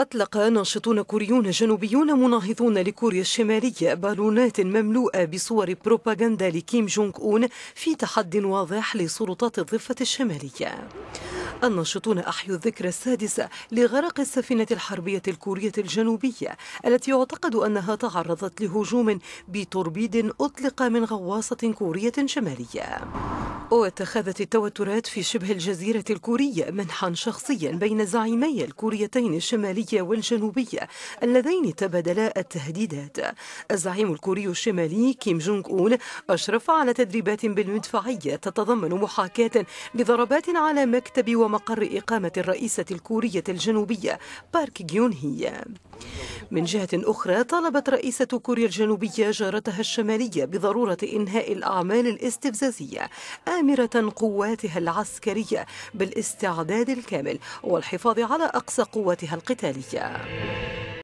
أطلق ناشطون كوريون جنوبيون مناهضون لكوريا الشمالية بالونات مملوءة بصور بروباغندا لكيم جونغ أون في تحد واضح لسلطات الضفة الشمالية الناشطون أحيوا الذكرى السادسة لغرق السفينة الحربية الكورية الجنوبية التي يعتقد أنها تعرضت لهجوم بتوربيد أطلق من غواصة كورية شمالية واتخذت التوترات في شبه الجزيرة الكورية منحا شخصيا بين زعيمي الكوريتين الشمالية والجنوبية اللذين تبادلا التهديدات الزعيم الكوري الشمالي كيم جونغ أون أشرف على تدريبات بالمدفعية تتضمن محاكاة لضربات على مكتب ومقر إقامة الرئيسة الكورية الجنوبية بارك جيون هي من جهة أخرى طالبت رئيسة كوريا الجنوبية جارتها الشمالية بضرورة إنهاء الأعمال الاستفزازية آمرة قواتها العسكرية بالاستعداد الكامل والحفاظ على أقصى قواتها القتالية